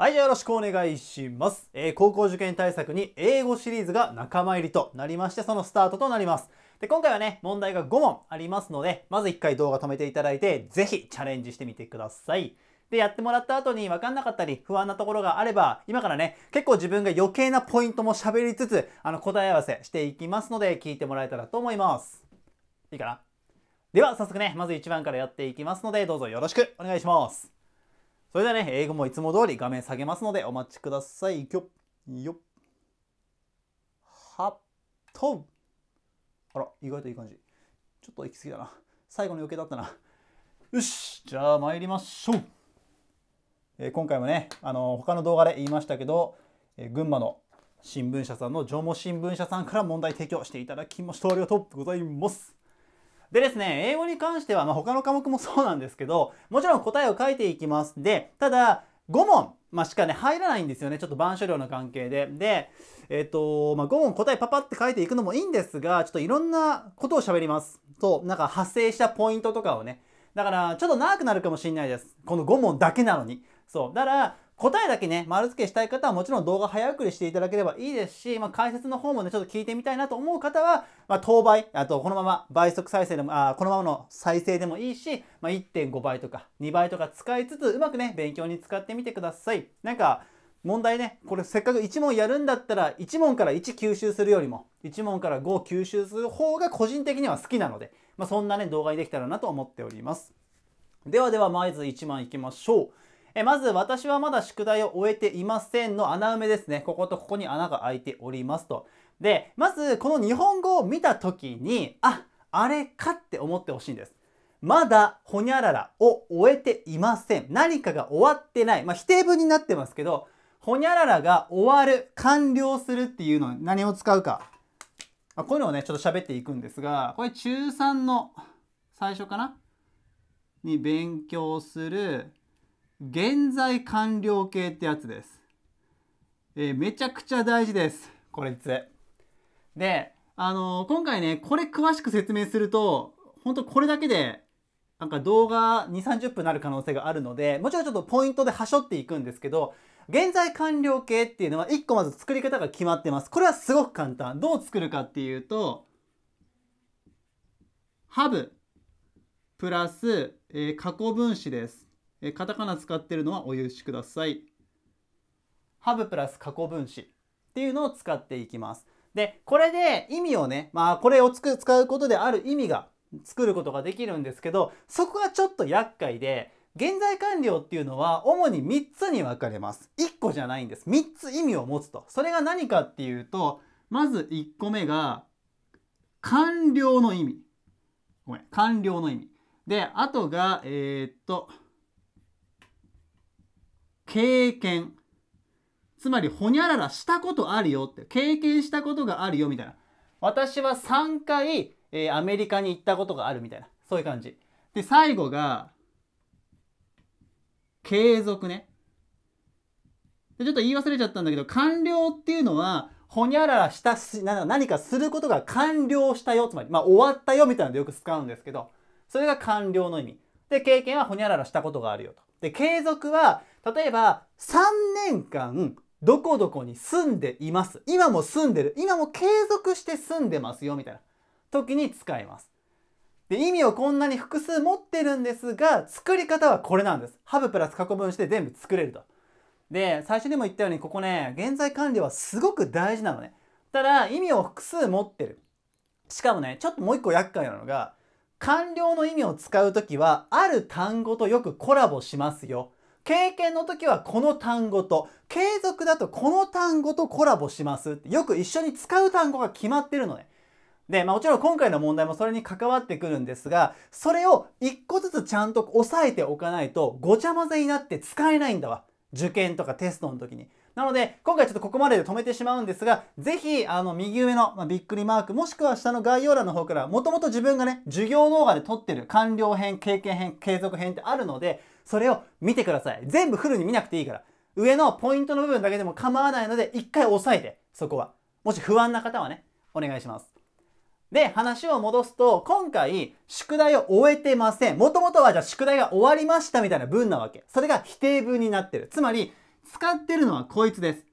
はい、じゃあよろしくお願いします。えー、高校受験対策に英語シリーズが仲間入りとなりまして、そのスタートとなります。で、今回はね、問題が5問ありますので、まず1回動画止めていただいて、ぜひチャレンジしてみてください。で、やってもらった後に分かんなかったり、不安なところがあれば、今からね、結構自分が余計なポイントも喋りつつ、あの、答え合わせしていきますので、聞いてもらえたらと思います。いいかなでは、早速ね、まず1番からやっていきますので、どうぞよろしくお願いします。それではね、英語もいつも通り画面下げますのでお待ちください。よよっ、はっと。あら、意外といい感じ。ちょっと行き過ぎだな。最後の余計だったな。よし、じゃあ参りましょう。えー、今回もね、あの他の動画で言いましたけど、えー、群馬の新聞社さんの縄文新聞社さんから問題提供していただきましてありがとうございます。でですね、英語に関しては、まあ、他の科目もそうなんですけど、もちろん答えを書いていきます。で、ただ、5問、まあ、しかね、入らないんですよね。ちょっと板書量の関係で。で、えっ、ー、と、まあ、5問答えパパって書いていくのもいいんですが、ちょっといろんなことを喋ります。そう、なんか発生したポイントとかをね。だから、ちょっと長くなるかもしれないです。この5問だけなのに。そう。だから、答えだけね、丸付けしたい方はもちろん動画早送りしていただければいいですし、まあ、解説の方もね、ちょっと聞いてみたいなと思う方は、まあ、当倍、あとこのまま倍速再生でも、あこのままの再生でもいいし、まあ、1.5倍とか2倍とか使いつつ、うまくね、勉強に使ってみてください。なんか、問題ね、これせっかく1問やるんだったら、1問から1吸収するよりも、1問から5吸収する方が個人的には好きなので、まあ、そんなね、動画にできたらなと思っております。ではでは、まず1問いきましょう。えまず、私はまだ宿題を終えていませんの穴埋めですね。こことここに穴が開いておりますと。で、まず、この日本語を見た時に、あ、あれかって思ってほしいんです。まだ、ほにゃららを終えていません。何かが終わってない。まあ、否定文になってますけど、ほにゃららが終わる、完了するっていうのに何を使うか。まあ、こういうのをね、ちょっと喋っていくんですが、これ中3の最初かなに勉強する現在完了形ってやつです。えー、めちゃくちゃ大事です。これつ。で、あのー、今回ね、これ詳しく説明すると、本当これだけで、なんか動画2、30分なる可能性があるので、もちろんちょっとポイントではしょっていくんですけど、現在完了形っていうのは1個まず作り方が決まってます。これはすごく簡単。どう作るかっていうと、ハブプラス、えー、過去分詞です。えカタカナ使ってるのはお許しください。ハブプラス過去分詞っていうのを使っていきます。で、これで意味をね、まあこれをつく使うことである意味が作ることができるんですけど、そこがちょっと厄介で、現在完了っていうのは主に3つに分かれます。1個じゃないんです。3つ意味を持つと。それが何かっていうと、まず1個目が、完了の意味。ごめん、完了の意味。で、あとが、えー、っと、経験つまりほにゃららしたことあるよって経験したことがあるよみたいな私は3回、えー、アメリカに行ったことがあるみたいなそういう感じで最後が継続ねでちょっと言い忘れちゃったんだけど完了っていうのはほにゃららしたし何かすることが完了したよつまり、まあ、終わったよみたいなのでよく使うんですけどそれが完了の意味で経験はほにゃららしたことがあるよとで継続は例えば3年間どこどこに住んでいます。今も住んでる。今も継続して住んでますよみたいな時に使います。で意味をこんなに複数持ってるんですが作り方はこれなんです。ハブプラス過去分して全部作れると。で最初にも言ったようにここね現在管理はすごく大事なのね。ただ意味を複数持ってる。しかもねちょっともう一個厄介なのが完了の意味を使う時はある単語とよくコラボしますよ。経験の時はこの単語と、継続だとこの単語とコラボしますって、よく一緒に使う単語が決まってるのね。で、まあもちろん今回の問題もそれに関わってくるんですが、それを一個ずつちゃんと押さえておかないと、ごちゃ混ぜになって使えないんだわ。受験とかテストの時に。なので、今回ちょっとここまでで止めてしまうんですが、ぜひ、あの、右上の、まあ、びっくりマーク、もしくは下の概要欄の方から、もともと自分がね、授業動画で撮ってる完了編、経験編、継続編ってあるので、それを見てください。全部フルに見なくていいから。上のポイントの部分だけでも構わないので、一回押さえて、そこは。もし不安な方はね、お願いします。で、話を戻すと、今回、宿題を終えてません。もともとはじゃあ宿題が終わりましたみたいな文なわけ。それが否定文になってる。つまり、使ってるのはこいつです。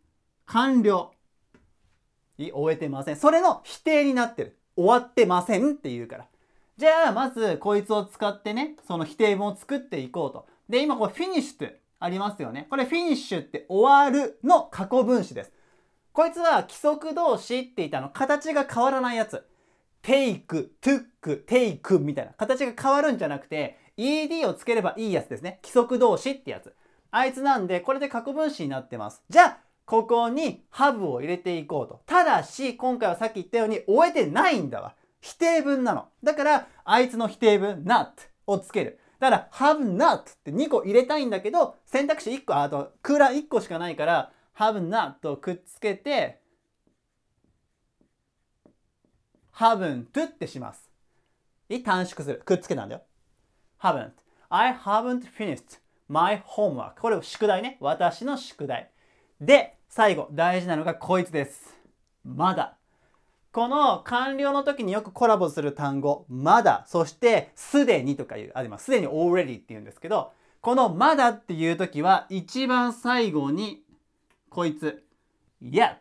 完了。終えてません。それの否定になってる。終わってませんって言うから。じゃあ、まずこいつを使ってね、その否定文を作っていこうと。で、今これフィニッシュってありますよね。これフィニッシュって終わるの過去分詞です。こいつは規則動詞って言ったの形が変わらないやつ。テイク、トゥック、テイクみたいな形が変わるんじゃなくて ED をつければいいやつですね。規則動詞ってやつ。あいつなんでこれで過去分詞になってます。じゃあここにハブを入れていこうと。ただし、今回はさっき言ったように終えてないんだわ。否定文なの。だから、あいつの否定文、not をつける。だから have not って2個入れたいんだけど選択肢1個あと空欄1個しかないから have not をくっつけて haven't ってします。短縮する。くっつけたんだよ。haven't. I haven't finished my homework. これ宿題ね。私の宿題。で、最後、大事なのがこいつです。まだ。この完了の時によくコラボする単語、まだ、そしてすでにとかいう、あ、今すでに already って言うんですけど、このまだっていう時は一番最後にこいつ、yet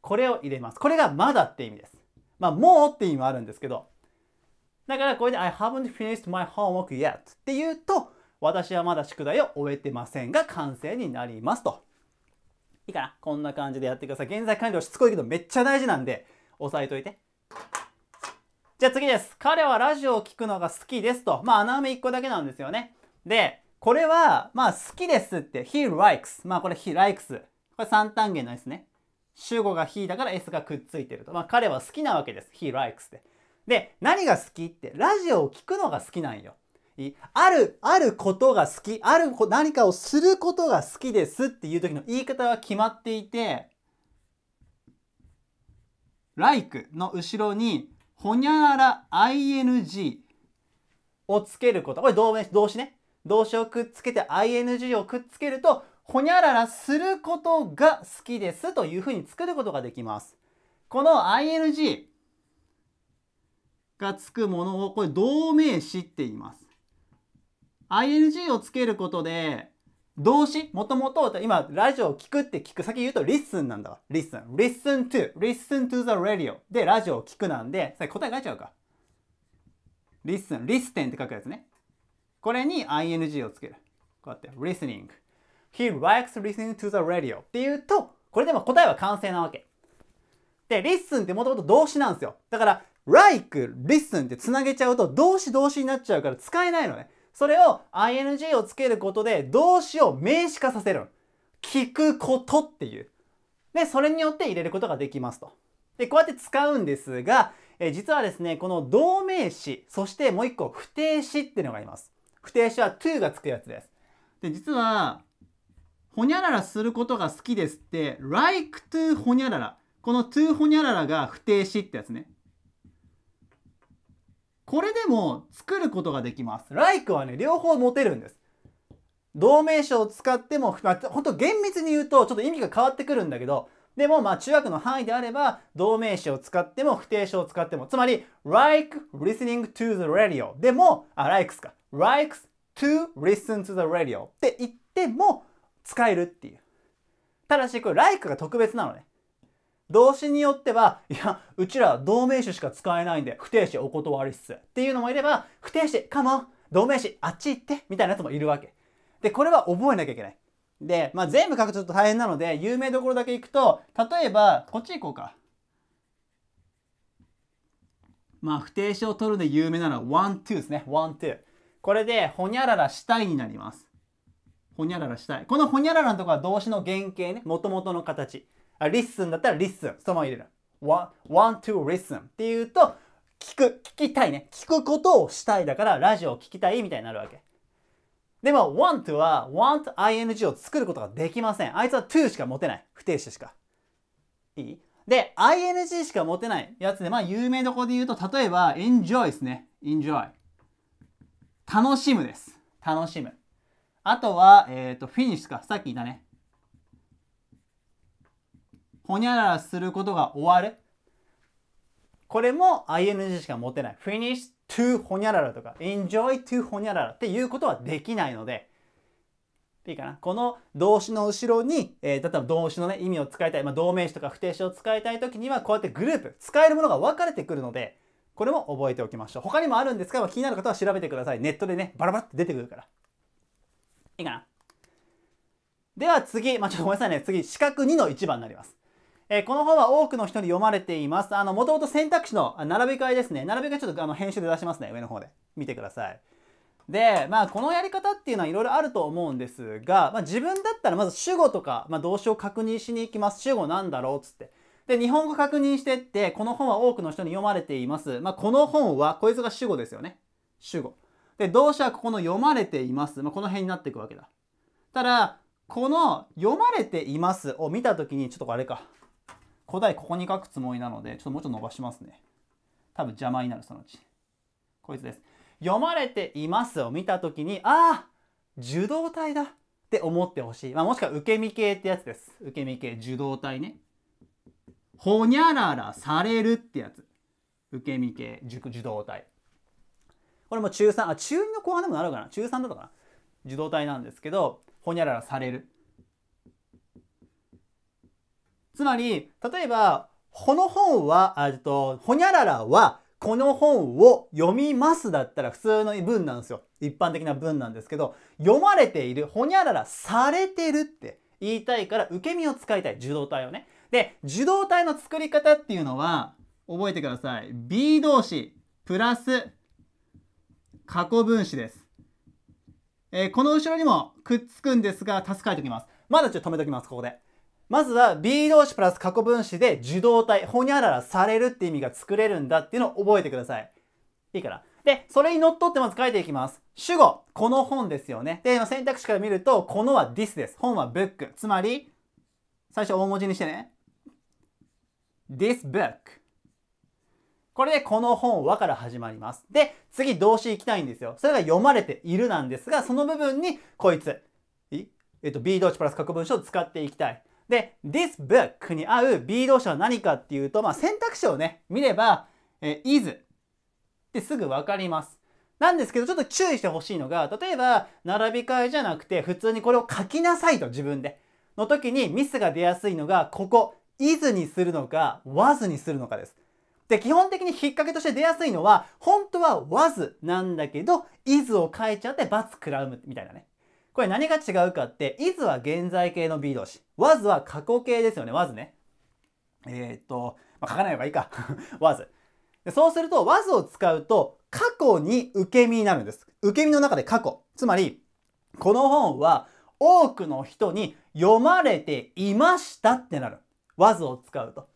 これを入れます。これがまだって意味です。まあ、もうって意味もあるんですけど、だからこれで I haven't finished my homework yet って言うと、私はまだ宿題を終えてませんが完成になりますと。いいかなこんな感じでやってください。現在完了しつこいけどめっちゃ大事なんで、押さえといて。じゃあ次です。彼はラジオを聴くのが好きですと。まあ穴埋め1個だけなんですよね。で、これは、まあ好きですって、he likes。まあこれ he likes。これ3単元のんですね。主語が he だから s がくっついてると。まあ彼は好きなわけです。he likes って。で、何が好きって、ラジオを聴くのが好きなんよ。ある、あることが好き、ある、何かをすることが好きですっていう時の言い方が決まっていて、like の後ろに、ほにゃらら ing をつけること。これ動詞動詞ね。動詞をくっつけて ing をくっつけると、ほにゃららすることが好きですというふうに作ることができます。この ing がつくものをこれ動名詞って言います。ing をつけることで動詞もともと、今、ラジオを聞くって聞く。先言うと、リッスンなんだわ。リッスンリッスン t o リッスン to the radio。で、ラジオを聞くなんで、さ答え書いちゃうか。リッスン e n listen って書くやつね。これに ing をつける。こうやって、listening。He likes listening to the radio っていうと、これでも答えは完成なわけ。で、listen ってもともと動詞なんですよ。だから、like, listen ってつなげちゃうと動詞動詞になっちゃうから使えないのね。それを ing をつけることで動詞を名詞化させる。聞くことっていう。で、それによって入れることができますと。で、こうやって使うんですが、え実はですね、この動名詞、そしてもう一個不定詞っていうのがあります。不定詞は to がつくやつです。で、実は、ほにゃららすることが好きですって、like to ほにゃらら。この to ほにゃららが不定詞ってやつね。これでも作ることができます。like はね、両方持てるんです。同名詞を使っても、まあ、ほんと厳密に言うとちょっと意味が変わってくるんだけど、でもまあ中学の範囲であれば同名詞を使っても不定詞を使っても、つまり like listening to the radio でも、あ、likes か。likes to listen to the radio って言っても使えるっていう。ただしこれ like が特別なのね。動詞によっては、いや、うちら同名詞しか使えないんで、不定詞お断りっす。っていうのもいれば、不定詞、かも、同名詞、あっち行って、みたいなやつもいるわけ。で、これは覚えなきゃいけない。で、まあ、全部書くとちょっと大変なので、有名どころだけ行くと、例えば、こっち行こうか。まあ、不定詞を取るで有名なのは、ワン、ツーですね。ワン、ツー。これで、ほにゃららしたいになります。ほにゃららしたい。このほにゃららのところは動詞の原型ね、もともとの形。あ、リッスンだったらリッスン。そのまま入れる。want, トゥ、n t ス o listen っていうと、聞く、聞きたいね。聞くことをしたいだから、ラジオを聞きたいみたいになるわけ。でも、want は、want ing を作ることができません。あいつは to しか持てない。不定詞しか。いいで、ing しか持てないやつで、まあ、有名どころで言うと、例えば、enjoy ですね。enjoy。楽しむです。楽しむ。あとは、えっ、ー、と、フィニッシュか。さっき言ったね。ほにゃららすることが終わる。これも ING しか持てない。finish to ほにゃららとか enjoy to ほにゃららっていうことはできないので、いいかな。この動詞の後ろに、えー、例えば動詞のね、意味を使いたい、まあ、動名詞とか不定詞を使いたい時には、こうやってグループ、使えるものが分かれてくるので、これも覚えておきましょう。他にもあるんですが、気になる方は調べてください。ネットでね、バラバラって出てくるから。いいかな。では次、まあ、ちょっとごめんなさいね。次、四角2の1番になります。えー、この本は多くの人に読まれています。あの、もともと選択肢の並び替えですね。並び替えちょっとあの編集で出しますね。上の方で。見てください。で、まあ、このやり方っていうのはいろいろあると思うんですが、まあ、自分だったらまず主語とか、まあ、動詞を確認しに行きます。主語なんだろうっつって。で、日本語確認してって、この本は多くの人に読まれています。まあ、この本は、こいつが主語ですよね。主語。で、動詞はここの読まれています。まあ、この辺になっていくわけだ。ただ、この読まれていますを見たときに、ちょっとあれか。答えここに書くつもりなので、ちょっともうちょっと伸ばしますね。多分邪魔になる、そのうち。こいつです。読まれていますを見たときに、ああ受動体だって思ってほしい。まあ、もしくは受け身系ってやつです。受け身系、受動体ね。ほにゃららされるってやつ。受け身系、受受動体。これも中3、あ、中2の後半でもなるかな。中3だったかな。受動体なんですけど、ほにゃららされる。つまり、例えば、この本は、あと、ほにゃららは、この本を読みますだったら普通の文なんですよ。一般的な文なんですけど、読まれている、ほにゃららされてるって言いたいから、受け身を使いたい。受動体をね。で、受動体の作り方っていうのは、覚えてください。B 動詞、プラス、過去分詞です。えー、この後ろにもくっつくんですが、助かりておきます。まだちょっと止めておきます、ここで。まずは B 動詞プラス過去分詞で受動体、ほにゃららされるって意味が作れるんだっていうのを覚えてください。いいから。で、それにのっとってまず書いていきます。主語、この本ですよね。で、選択肢から見ると、このは this です。本は book。つまり、最初大文字にしてね。this book。これでこの本はから始まります。で、次動詞行きたいんですよ。それが読まれているなんですが、その部分にこいつ、えっと、B 動詞プラス過去文章を使っていきたい。で、this book に合う B 動詞は何かっていうと、まあ、選択肢をね、見れば、えー、is ってすぐわかります。なんですけど、ちょっと注意してほしいのが、例えば、並び替えじゃなくて、普通にこれを書きなさいと自分で。の時にミスが出やすいのが、ここ、is にするのか、was にするのかです。で、基本的に引っ掛けとして出やすいのは、本当は was なんだけど、is を書いちゃって罰食らうみたいなね。これ何が違うかって、is は現在形の B 動詞、was は過去形ですよね、was ね。えー、っと、まあ、書かない方がいいか。was。そうすると、was を使うと、過去に受け身になるんです。受け身の中で過去。つまり、この本は多くの人に読まれていましたってなる。was を使うと。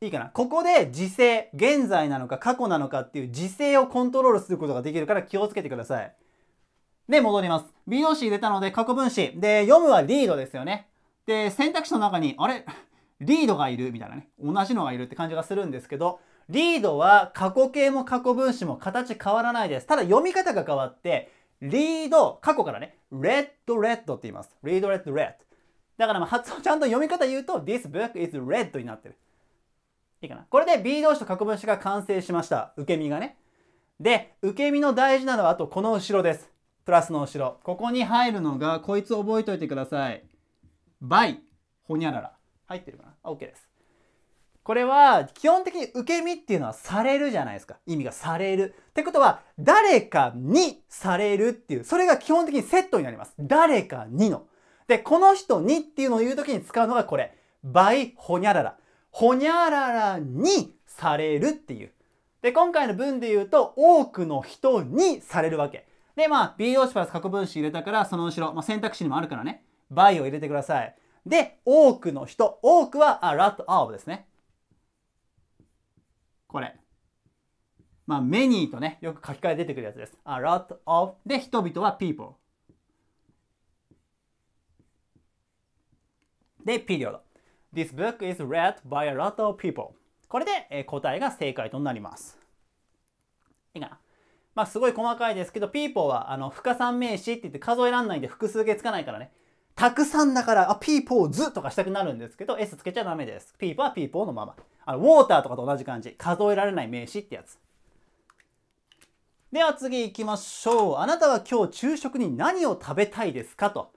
いいかな。ここで時勢、現在なのか過去なのかっていう時勢をコントロールすることができるから気をつけてください。で、戻ります。B 動詞入れたので過去分詞。で、読むはリードですよね。で、選択肢の中に、あれ リードがいるみたいなね。同じのがいるって感じがするんですけど、リードは過去形も過去分詞も形変わらないです。ただ読み方が変わって、リード、過去からね、レッドレッドって言います。リードレッドレッド。だからまあ発音 ちゃんと読み方言うと、this book is red になってる。いいかな。これで B 動詞と過去分詞が完成しました。受け身がね。で、受け身の大事なのはあとこの後ろです。プラスの後ろここに入るのがこいつ覚えといてくださいバイ、ほにゃらら入ってるかなあ OK ですこれは基本的に受け身っていうのはされるじゃないですか意味がされるってことは誰かにされるっていうそれが基本的にセットになります誰かにのでこの人にっていうのを言うときに使うのがこれバイ、ほにゃららほにゃららにされるっていうで今回の文で言うと多くの人にされるわけで、まあ、B 動詞プラス過去分詞入れたから、その後ろ、まあ、選択肢にもあるからね、by を入れてください。で、多くの人。多くは a lot of ですね。これ。まあ、many とね、よく書き換え出てくるやつです。a lot of で、人々は people。で、period。This book is read by a lot of people. これで、えー、答えが正解となります。いいかなまあすごい細かいですけど、ピーポーはあの、不可算名詞って言って数えらんないんで複数形つかないからね。たくさんだから、あ、ピーポーズとかしたくなるんですけど、S つけちゃダメです。ピーポーはピーポーのまま。あの、ウォーターとかと同じ感じ。数えられない名詞ってやつ。では次行きましょう。あなたは今日昼食に何を食べたいですかと。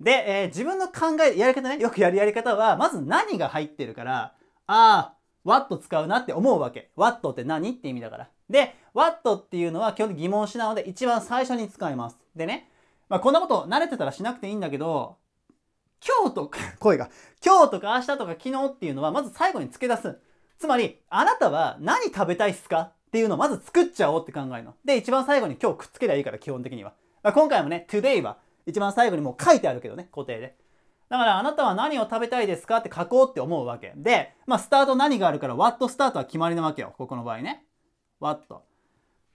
で、えー、自分の考え、やり方ね、よくやるやり方は、まず何が入ってるから、ああ、what 使うなって思うわけ。what って何って意味だから。で、what っていうのは基本的に疑問詞なので一番最初に使います。でね、まあ、こんなこと慣れてたらしなくていいんだけど、今日とか、声が、今日とか明日とか昨日っていうのはまず最後に付け出す。つまり、あなたは何食べたいっすかっていうのをまず作っちゃおうって考えるの。で、一番最後に今日くっつけりゃいいから、基本的には。まあ、今回もね、today は一番最後にもう書いてあるけどね、固定で。だからあなたは何を食べたいですかって書こうって思うわけ。で、まあスタート何があるから what スタートは決まりなわけよ。ここの場合ね。w h a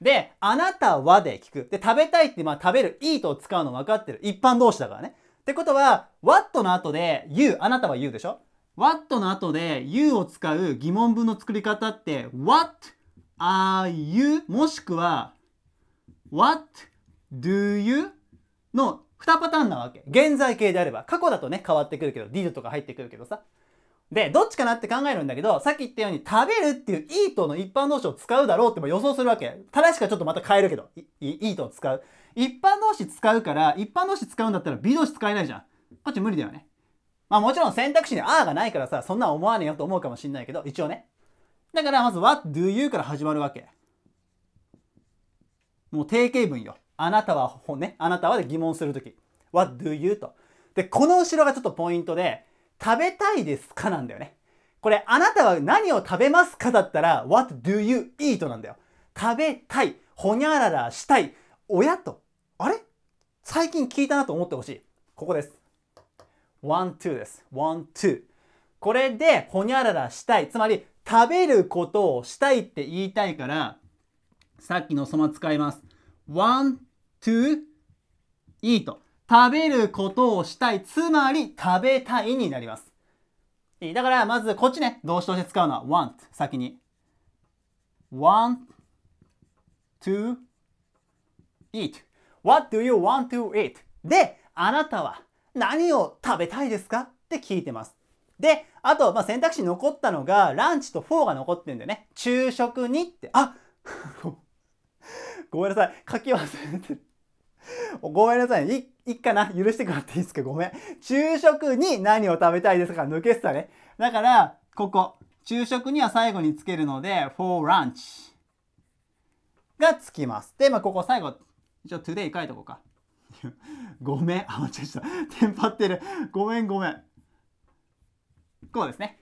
で、あなたはで聞く。で、食べたいって、まあ食べる、いいとを使うの分かってる。一般同士だからね。ってことは、what の後で you、あなたは you でしょ ?what の後で you を使う疑問文の作り方って、what are you もしくは what do you の2パターンなわけ。現在形であれば。過去だとね、変わってくるけど、did とか入ってくるけどさ。で、どっちかなって考えるんだけど、さっき言ったように食べるっていうイートの一般動詞を使うだろうっても予想するわけ。正しくはちょっとまた変えるけど、イートを使う。一般動詞使うから、一般動詞使うんだったら B 動詞使えないじゃん。こっち無理だよね。まあもちろん選択肢に R がないからさ、そんな思わねえよと思うかもしんないけど、一応ね。だからまず What do you から始まるわけ。もう定型文よ。あなたは、ね、あなたはで疑問するとき。What do you と。で、この後ろがちょっとポイントで、食べたいですかなんだよね。これ、あなたは何を食べますかだったら、what do you eat なんだよ。食べたい、ほにゃららしたい、親と、あれ最近聞いたなと思ってほしい。ここです。one, two です。one, two。これで、ほにゃららしたい。つまり、食べることをしたいって言いたいから、さっきのそま使います。one, two, eat。食べることをしたい。つまり、食べたいになります。いいだから、まずこっちね、動詞として使うのは want 先に。want to eat. What do you want to eat? で、あなたは何を食べたいですかって聞いてます。で、あと、まあ、選択肢残ったのが、ランチとフォーが残ってんだよね。昼食にって、あ ごめんなさい。書き忘れてごめんなさい、い、いっかな許してくらっていいですかごめん。昼食に何を食べたいですか抜けてたね。だから、ここ。昼食には最後につけるので、for lunch がつきます。で、まあ、ここ最後、一応 today 書いとこうか。ごめん。あ、間違えした。テンパってる。ごめん、ごめん。こうですね。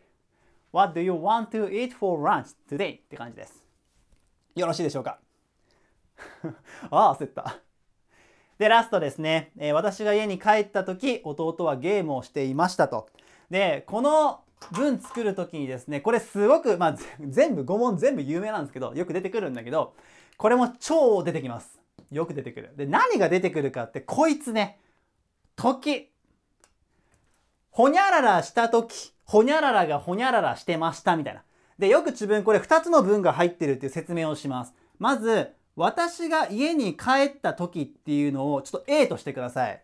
What do you want to eat for lunch today? って感じです。よろしいでしょうか ああ、焦った。で、ラストですね、えー、私が家に帰った時、弟はゲームをしていましたと。で、この文作る時にですね、これすごく、まあ、全部、5問全部有名なんですけど、よく出てくるんだけど、これも超出てきます。よく出てくる。で、何が出てくるかって、こいつね、時。ほにゃららした時、ほにゃららがほにゃららしてましたみたいな。で、よく自分これ2つの文が入ってるっていう説明をします。まず、私が家に帰った時っていうのをちょっと A としてください。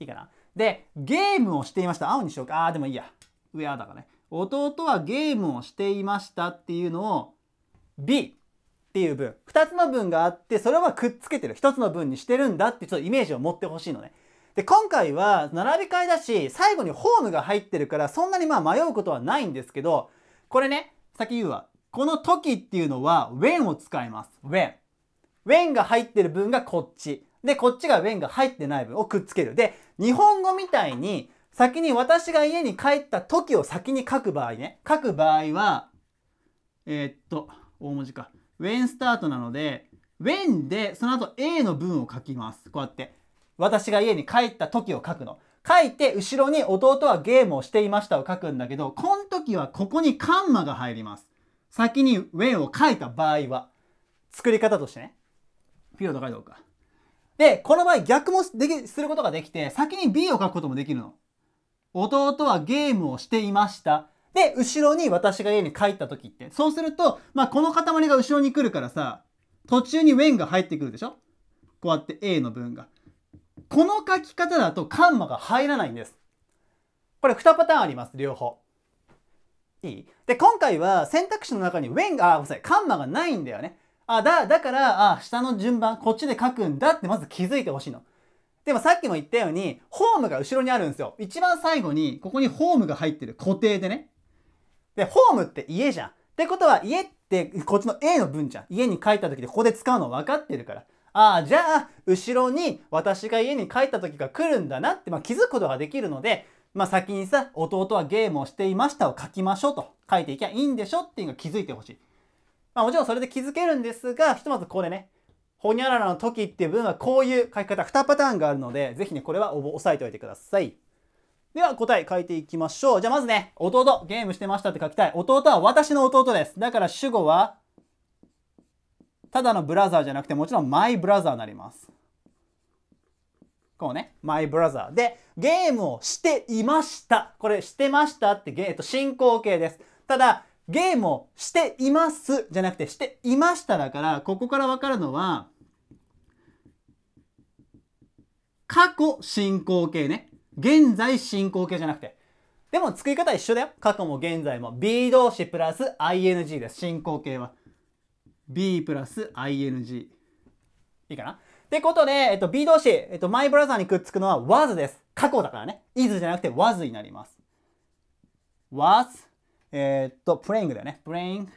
いいかなで、ゲームをしていました。青にしようか。ああ、でもいいや。上あだかね。弟はゲームをしていましたっていうのを B っていう文。二つの文があって、それはくっつけてる。一つの文にしてるんだってちょっとイメージを持ってほしいのね。で、今回は並び替えだし、最後にホームが入ってるから、そんなにまあ迷うことはないんですけど、これね、先言うわ。この時っていうのは when を使います。when。ウェンが入ってる分がこっち。で、こっちがウェンが入ってない分をくっつける。で、日本語みたいに、先に私が家に帰った時を先に書く場合ね。書く場合は、えー、っと、大文字か。ウェンスタートなので、when でその後 a の文を書きます。こうやって。私が家に帰った時を書くの。書いて、後ろに弟はゲームをしていましたを書くんだけど、この時はここにカンマが入ります。先にウェンを書いた場合は。作り方としてね。ピリオか書ておくか。で、この場合逆もでき、することができて、先に B を書くこともできるの。弟はゲームをしていました。で、後ろに私が家に帰った時って。そうすると、まあ、この塊が後ろに来るからさ、途中に when が入ってくるでしょこうやって A の文が。この書き方だとカンマが入らないんです。これ2パターンあります、両方。いいで、今回は選択肢の中に when が、あ、ごめんなさい、カンマがないんだよね。あ、だ、だから、あ、下の順番、こっちで書くんだってまず気づいてほしいの。でもさっきも言ったように、ホームが後ろにあるんですよ。一番最後に、ここにホームが入ってる。固定でね。で、ホームって家じゃん。ってことは、家って、こっちの A の文じゃん。家に帰った時でここで使うの分かってるから。ああ、じゃあ、後ろに私が家に帰った時が来るんだなって、まあ、気づくことができるので、まあ、先にさ、弟はゲームをしていましたを書きましょうと書いていきゃいいんでしょっていうのが気づいてほしい。まあもちろんそれで気づけるんですが、ひとまずここでね、ほにゃららの時っていう部分はこういう書き方2パターンがあるので、ぜひね、これは押さえておいてください。では答え書いていきましょう。じゃあまずね、弟、ゲームしてましたって書きたい。弟は私の弟です。だから主語は、ただのブラザーじゃなくて、もちろんマイブラザーになります。こうね、マイブラザー。で、ゲームをしていました。これ、してましたって、えっと、進行形です。ただ、ゲームをしていますじゃなくてしていましただからここからわかるのは過去進行形ね現在進行形じゃなくてでも作り方一緒だよ過去も現在も B 動詞プラス ING です進行形は B プラス ING いいかなってことで、えっと、B 動詞、えっと、マイブラザーにくっつくのは was です過去だからね is じゃなくて was になります was えー、っと、プレイングだよね。プレイング。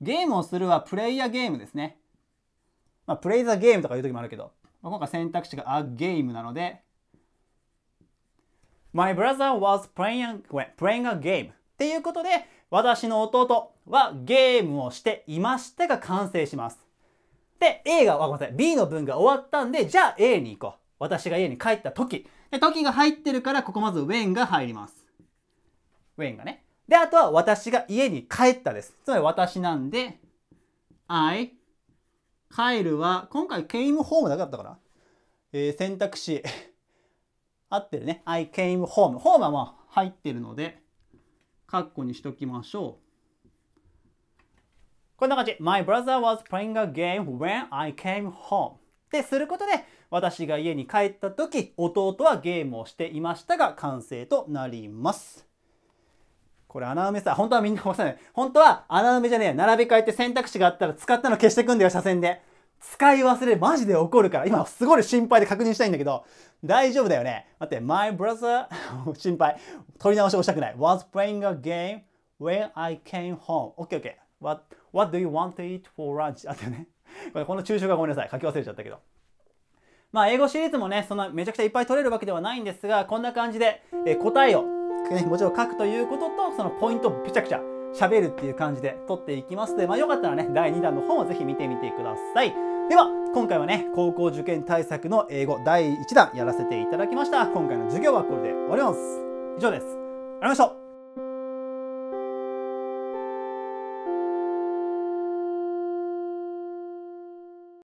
ゲームをするはプレイヤーゲームですね。まあ、プレイザーゲームとかいう時もあるけど、まあ、今回選択肢が a ゲームなので、My brother was playing, playing a game っていうことで、私の弟はゲームをしていましたが完成します。で、A が、ごめんなさい、B の文が終わったんで、じゃあ A に行こう。私が家に帰った時。で、時が入ってるから、ここまず when が入ります。ウェンがね。で、あとは私が家に帰ったです。つまり私なんで、I 帰るは、今回 came home だけだったかな。えー、選択肢 合ってるね。I came home。ホームはまあ入ってるので、括弧にしときましょう。こんな感じ。My brother was playing a game when I came home. ってすることで、私が家に帰った時、弟はゲームをしていましたが、完成となります。これ穴埋めさ、本当はみんなごめんなさい。本当は穴埋めじゃねえ。並び替えて選択肢があったら使ったの消してくんだよ、車線で。使い忘れ、マジで怒るから。今、すごい心配で確認したいんだけど、大丈夫だよね。待って、my brother 心配。取り直しをしたくない。was playing a game when I came home. OK, OK. What, what do you want to eat for lunch? あったよね。これ、この抽象がごめんなさい。書き忘れちゃったけど。まあ、英語シリーズもね、そんなめちゃくちゃいっぱい取れるわけではないんですが、こんな感じで、え答えをね、ちろん書くということと、そのポイントをぶちゃくちゃ喋るっていう感じで撮っていきますので、まあ、よかったらね、第2弾の方もぜひ見てみてください。では、今回はね、高校受験対策の英語第1弾やらせていただきました。今回の授業はこれで終わります。以上です。ありがとうございました。